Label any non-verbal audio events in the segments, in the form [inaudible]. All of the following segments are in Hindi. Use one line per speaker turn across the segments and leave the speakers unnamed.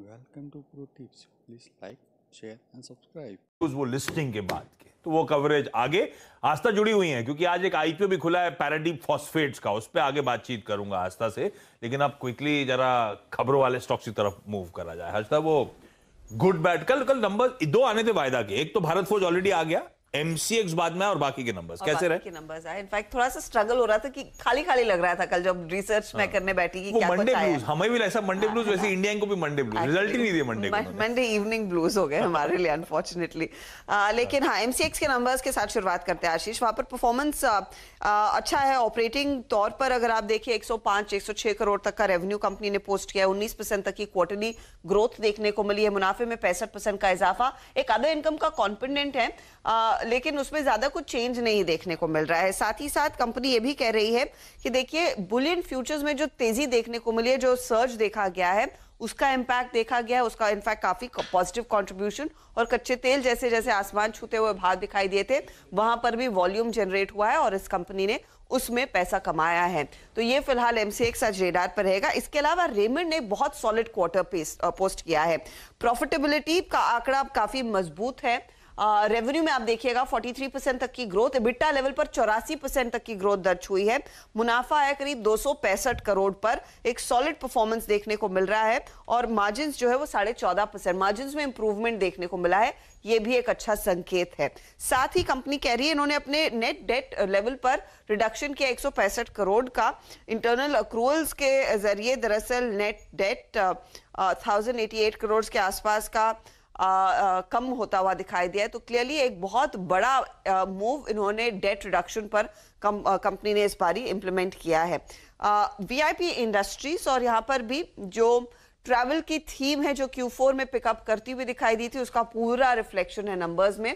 Welcome to pro tips please like share and subscribe वो लिस्टिंग के बाद के तो वो कवरेज आगे आस्था जुड़ी हुई है क्योंकि आज एक आईपीओ भी खुला है पैराडीप फॉस्फेट्स का उस पर आगे बातचीत करूंगा आस्था से लेकिन आप क्विकली जरा खबरों वाले स्टॉक्स की तरफ मूव करा जाए आस्था वो गुड बैट कल कल नंबर दो आने थे वायदा के एक तो भारत फौज ऑलरेडी आ गया एमसीएक्स बाद में और बाकी के नंबर्स कैसे रहे के
नंबर्स आए इनफैक्ट थोड़ा सा स्ट्रगल हो रहा था कि खाली खाली लग रहा था कल जब रिसर्च हाँ। मैं करने बैठी कि क्या मंडे ब्लूज
हमें भी ऐसा मंडे ब्लूज वैसे इंडिया को भी मंडे ब्लूज रिजल्ट ही नहीं दिए मंडे को
मंडे इवनिंग ब्लूज हो गए हाँ. हमारे लिए अनफॉर्चुनेटली लेकिन हाँ एमसीएक्स हाँ, के नंबर्स के साथ शुरुआत करते हैं आशीष वहां पर परफॉर्मेंस अच्छा है ऑपरेटिंग तौर पर अगर आप देखिए 105 106 करोड़ तक का रेवेन्यू कंपनी ने पोस्ट किया उन्नीस परसेंट तक की क्वार्टरली ग्रोथ देखने को मिली है मुनाफे में पैंसठ परसेंट का इजाफा एक अदर इनकम का कॉन्फिडेंट है लेकिन उसमें ज़्यादा कुछ चेंज नहीं देखने को मिल रहा है साथ ही साथ कंपनी ये भी कह रही है कि देखिए बुलियन फ्यूचर्स में जो तेज़ी देखने को मिली है जो सर्च देखा गया है उसका इम्पैक्ट देखा गया है उसका इनफैक्ट काफी पॉजिटिव कॉन्ट्रीब्यूशन और कच्चे तेल जैसे जैसे आसमान छूते हुए भाग दिखाई दिए थे वहां पर भी वॉल्यूम जनरेट हुआ है और इस कंपनी ने उसमें पैसा कमाया है तो ये फिलहाल एमसीएक्स आज रेडार पर रहेगा इसके अलावा रेमंड ने बहुत सॉलिड क्वार्टर पोस्ट किया है प्रॉफिटेबिलिटी का आंकड़ा काफी मजबूत है रेवेन्यू में आप देखिएगा 43 परसेंट तक की ग्रोथ बिट्टा लेवल पर चौरासी परसेंट तक की ग्रोथ दर्ज हुई है मुनाफा है करीब दो करोड़ पर एक सॉलिड परफॉर्मेंस देखने को मिल रहा है और मार्जिन जो है वो साढ़े चौदह परसेंट मार्जिन में इंप्रूवमेंट देखने को मिला है ये भी एक अच्छा संकेत है साथ ही कंपनी कह रही है इन्होंने अपने नेट डेट लेवल पर रिडक्शन किया एक करोड़ का इंटरनल अक्रूवल्स के जरिए दरअसल नेट डेट थाउजेंड करोड़ के आसपास का कम होता हुआ दिखाई दिया है तो क्लियरली एक बहुत बड़ा मूव इन्होंने डेट रिडक्शन पर कम, कंपनी ने इस बारी इम्प्लीमेंट किया है वीआईपी इंडस्ट्रीज और यहाँ पर भी जो ट्रैवल की थीम है जो क्यू में पिकअप करती हुई दिखाई दी थी उसका पूरा रिफ्लेक्शन है नंबर्स में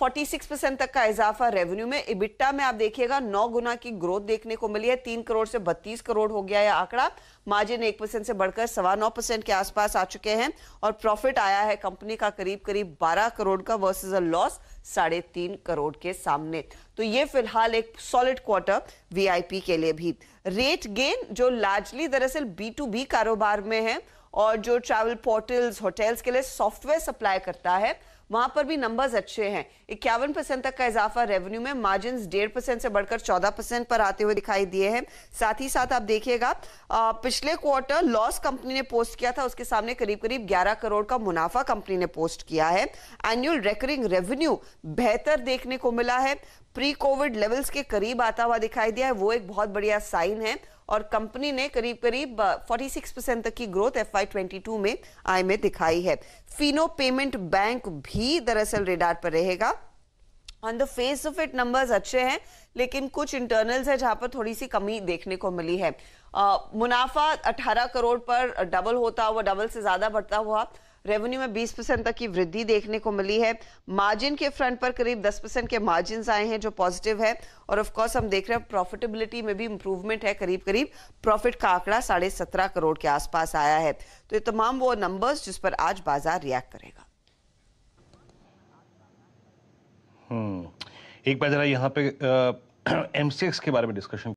46 तक का इजाफा रेवेन्यू में इबिट्टा में आप देखिएगा नौ गुना की ग्रोथ देखने को मिली है तीन करोड़ से बत्तीस करोड़ हो गया यह आंकड़ा मार्जिन एक परसेंट से बढ़कर सवा नौ परसेंट के आसपास आ चुके हैं और प्रॉफिट आया है कंपनी का करीब करीब बारह करोड़ का वर्सेज अ लॉस साढ़े तीन करोड़ के सामने तो ये फिलहाल एक सॉलिड क्वार्टर वीआईपी के लिए भी रेट गेन जो लार्जली दरअसल बी बी कारोबार में है और जो ट्रैवल पोर्टल्स होटल्स के लिए सॉफ्टवेयर सप्लाई करता है वहां पर भी नंबर्स अच्छे हैं इक्यावन परसेंट तक का इजाफा रेवेन्यू में मार्जिन डेढ़ परसेंट से बढ़कर चौदह परसेंट पर आते हुए दिखाई दिए हैं साथ ही साथ आप देखिएगा पिछले क्वार्टर लॉस कंपनी ने पोस्ट किया था उसके सामने करीब करीब ग्यारह करोड़ का मुनाफा कंपनी ने पोस्ट किया है एनुअल रेकरिंग रेवेन्यू बेहतर देखने को मिला है प्री कोविड लेवल्स के करीब आता हुआ दिखाई दिया है वो एक बहुत बढ़िया साइन है और कंपनी ने करीब करीब 46 परसेंट तक की ग्रोथ एफ आई में आय में दिखाई है फिनो पेमेंट बैंक भी दरअसल रेडार पर रहेगा on the face of it numbers अच्छे हैं लेकिन कुछ इंटरनल्स है जहां पर थोड़ी सी कमी देखने को मिली है मुनाफा 18 करोड़ पर डबल होता हुआ डबल से ज्यादा बढ़ता हुआ रेवेन्यू में 20 परसेंट तक की वृद्धि देखने को मिली है मार्जिन के फ्रंट पर करीब 10 परसेंट के मार्जिन आए हैं जो पॉजिटिव है और ऑफ ऑफकोर्स हम देख रहे हैं प्रॉफिटेबिलिटी में भी इंप्रूवमेंट है करीब करीब प्रॉफिट का आंकड़ा साढ़े सत्रह करोड़ के आसपास आया है तो ये तमाम वो नंबर्स जिस पर आज बाजार रिएक्ट करेगा
हम्म। एक बार जरा यहाँ पे एम [clears throat] के बारे में डिस्कशन